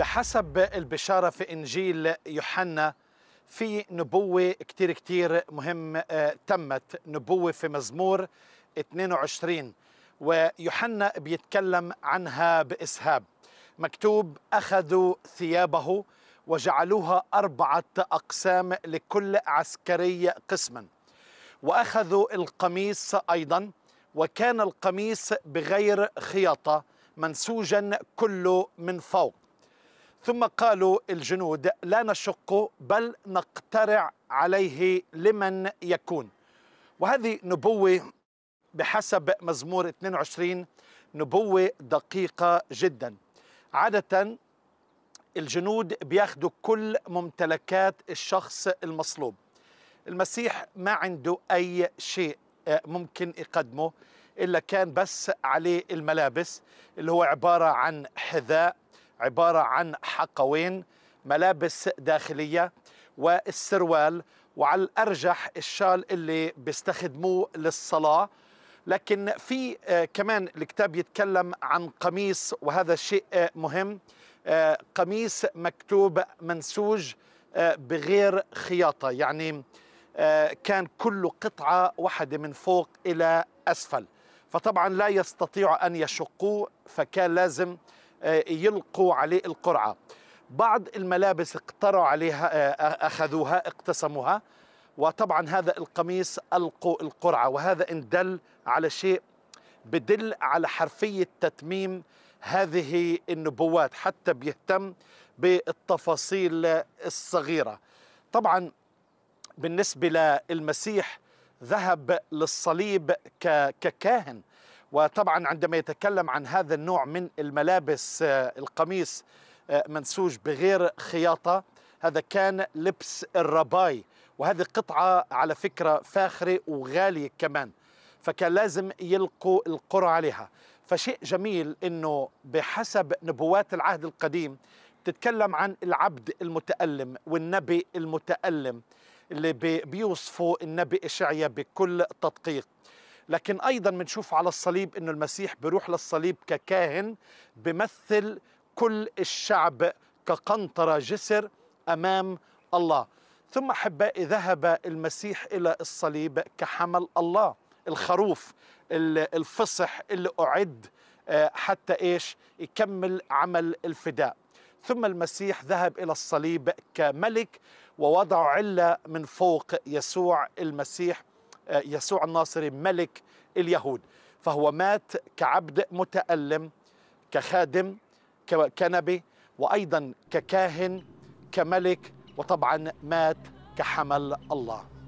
بحسب البشارة في إنجيل يوحنا في نبوة كتير كتير مهم آه، تمت نبوة في مزمور 22 ويوحنا بيتكلم عنها بإسهاب مكتوب أخذوا ثيابه وجعلوها أربعة أقسام لكل عسكري قسما وأخذوا القميص أيضا وكان القميص بغير خياطة منسوجا كله من فوق ثم قالوا الجنود لا نشق بل نقترع عليه لمن يكون وهذه نبوة بحسب مزمور 22 نبوة دقيقة جدا عادة الجنود بياخدوا كل ممتلكات الشخص المصلوب المسيح ما عنده أي شيء ممكن يقدمه إلا كان بس عليه الملابس اللي هو عبارة عن حذاء عبارة عن حقوين ملابس داخلية والسروال وعلى الأرجح الشال اللي بيستخدموه للصلاة لكن في آه، كمان الكتاب يتكلم عن قميص وهذا شيء آه، مهم آه، قميص مكتوب منسوج بغير خياطة يعني كان كل قطعة واحدة من فوق إلى أسفل فطبعا لا يستطيع أن يشقوه فكان لازم يلقوا عليه القرعه بعض الملابس اقتروا عليها آه، اخذوها اقتسموها وطبعا هذا القميص القوا القرعه وهذا ان دل على شيء بدل على حرفيه تتميم هذه النبوات حتى بيهتم بالتفاصيل الصغيره طبعا بالنسبه للمسيح ذهب للصليب ككاهن وطبعا عندما يتكلم عن هذا النوع من الملابس آه، القميص آه، منسوج بغير خياطة هذا كان لبس الرباي وهذه قطعة على فكرة فاخرة وغالية كمان فكان لازم يلقوا القرى عليها فشيء جميل أنه بحسب نبوات العهد القديم تتكلم عن العبد المتألم والنبي المتألم اللي بيوصفوا النبي إشعيا بكل تدقيق لكن أيضا بنشوف على الصليب أنه المسيح بيروح للصليب ككاهن بمثل كل الشعب كقنطرة جسر أمام الله ثم أحبائي ذهب المسيح إلى الصليب كحمل الله الخروف الفصح اللي أعد آه، حتى إيش يكمل عمل الفداء ثم المسيح ذهب إلى الصليب كملك ووضع علة من فوق يسوع المسيح آه، يسوع الناصري ملك اليهود فهو مات كعبد متألم كخادم كنبي وأيضا ككاهن كملك وطبعا مات كحمل الله